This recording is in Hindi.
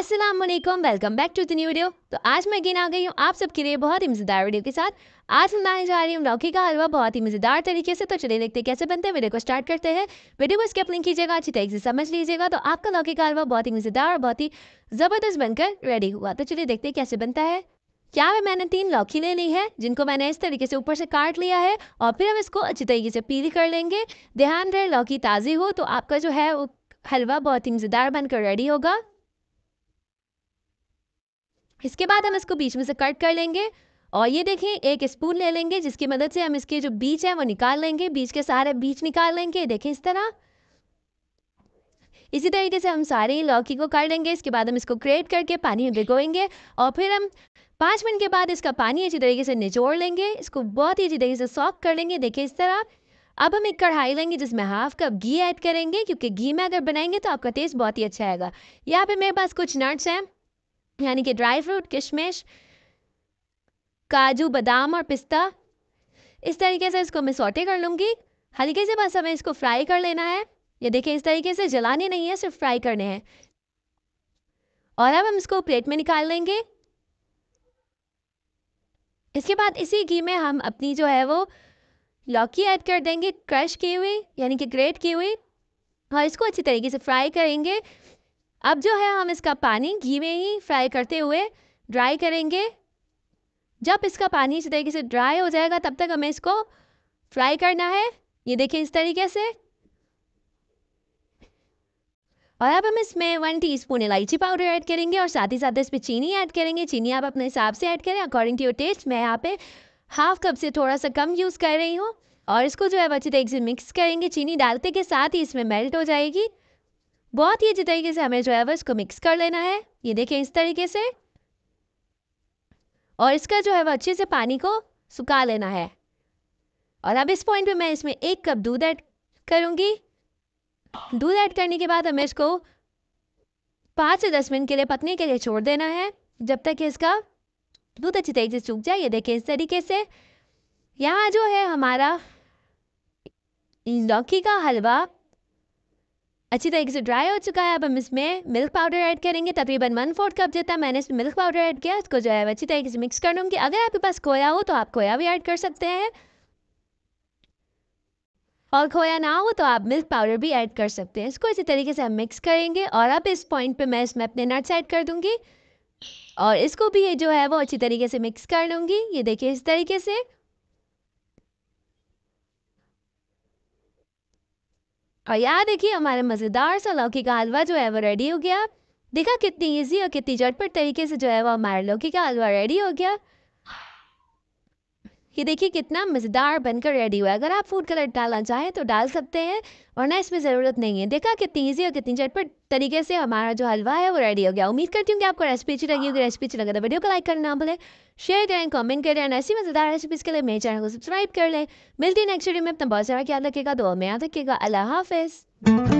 Aslam welcome back to the new video तो आज मैं गिन आ गई हूँ आप सबके लिए बहुत ही मज़ेदार वीडियो के साथ आज बनाने जा रही हूँ लौकी का हलवा बहुत ही मज़ेदार तरीके से तो चलिए देखते हैं कैसे बनते हैं वीडियो को स्टार्ट करते हैं वीडियो को स्किप नहीं कीजिएगा अच्छी तरीके से समझ लीजिएगा तो आपका लौकी का हलवा बहुत ही मज़ेदार और बहुत ही ज़बरदस्त बनकर रेडी हुआ तो चलिए देखते हैं कैसे बनता है क्या वे मैंने तीन लौकी ले ली है जिनको मैंने इस तरीके से ऊपर से काट लिया है और फिर हम इसको अच्छी तरीके से पील कर लेंगे ध्यान रहे लौकी ताज़ी हो तो आपका जो है वो हलवा बहुत ही मज़ेदार बनकर रेडी होगा इसके बाद हम इसको बीच में से कट कर लेंगे और ये देखें एक स्पून ले लेंगे जिसकी मदद से हम इसके जो बीज है वो निकाल लेंगे बीच के सारे बीच निकाल लेंगे देखें इस तरह इसी तरीके से हम सारे लौकी को कर लेंगे इसके बाद हम इसको क्रेट करके पानी में भिगोएंगे और फिर हम पाँच मिनट के बाद इसका पानी अच्छी तरीके से निचोड़ लेंगे इसको बहुत ही अच्छी तरीके से सॉक कर लेंगे देखें इस तरह अब हम एक कढ़ाई लेंगे जिसमें हाफ कप घी ऐड करेंगे क्योंकि घी में अगर बनाएंगे तो आपका टेस्ट बहुत ही अच्छा आएगा यहाँ पे मेरे पास कुछ नट्स हैं यानी कि ड्राई फ्रूट किशमिश काजू बादाम और पिस्ता इस तरीके से इसको मैं सोटे कर लूँगी हल्के से बस हमें इसको फ्राई कर लेना है ये देखिए इस तरीके से जलाने नहीं है सिर्फ फ्राई करने हैं और अब हम इसको प्लेट में निकाल लेंगे इसके बाद इसी घी में हम अपनी जो है वो लौकी ऐड कर देंगे क्रश की हुई यानी कि ग्रेट की हुई और इसको अच्छी तरीके से फ्राई करेंगे अब जो है हम इसका पानी घी में ही फ्राई करते हुए ड्राई करेंगे जब इसका पानी इस तरीके से ड्राई हो जाएगा तब तक हमें इसको फ्राई करना है ये देखें इस तरीके से और अब हम इसमें वन टीस्पून इलायची पाउडर ऐड करेंगे और साथ ही साथ इस पर चीनी ऐड करेंगे चीनी आप अपने हिसाब से ऐड करें अकॉर्डिंग टू योर टेस्ट मैं यहाँ पे हाफ कप से थोड़ा सा कम यूज़ कर रही हूँ और इसको जो है अच्छी तरीके से मिक्स करेंगे चीनी डालते के साथ ही इसमें मेल्ट हो जाएगी बहुत ही अच्छी तरीके से हमें जो है वो इसको मिक्स कर लेना है ये देखिए इस तरीके से और इसका जो है वो अच्छे से पानी को सुखा लेना है और अब इस पॉइंट पे मैं इसमें एक कप दूध ऐड करूँगी दूध ऐड करने के बाद हमें इसको पाँच से दस मिनट के लिए पकने के लिए छोड़ देना है जब तक इसका दूध अच्छी तरीके से सूख जाए ये देखिए इस तरीके से यहाँ जो है हमारा लौकी का हलवा अच्छी तरीके से ड्राई हो चुका है अब हम इसमें मिल्क पाउडर ऐड करेंगे तकरीबन वन फोर्थ कप जितना मैंने इसमें मिल्क पाउडर ऐड किया उसको जो है अच्छी तरीके से मिक्स कर लूँगी अगर आपके पास खोया हो तो आप खोया भी ऐड कर सकते हैं और खोया ना हो तो आप मिल्क पाउडर भी ऐड कर सकते हैं इसको इसी तरीके से हम मिक्स करेंगे और अब इस पॉइंट पे मैं इसमें अपने नट्स ऐड कर दूँगी और इसको भी ये जो है वो अच्छी तरीके से मिक्स कर लूँगी ये देखिए इस तरीके से और यहाँ देखिए हमारे मज़ेदार सा लौकी का हलवा जो है वो रेडी हो गया देखा कितनी ईजी और कितनी झटपट तरीके से जो है वो हमारा लौकी का हलवा रेडी हो गया ये देखिए कितना मज़ेदार बनकर रेडी हुआ है अगर आप फूड कलर डालना चाहें तो डाल सकते हैं और ना इसमें ज़रूरत नहीं है देखा कितनी ईजी और कितनी झटपट तरीके से हमारा जो हलवा है वो रेडी हो गया उम्मीद करती हूँ कि आपको रेसिपी अच्छी लगी होगी रेसिपी अच्छी लगे तो वीडियो को लाइक करना ना भूलें शेयर करें कमेंट करें और ऐसी मज़ेदार रेसिपीज़ के लिए मेरे चैनल को सब्सक्राइब कर लें मिलती है नेक्स्ट वीडियो में अपना बहुत सारा ख्याल रखेगा दो में याद रखेगा अल्लाह हाफिज़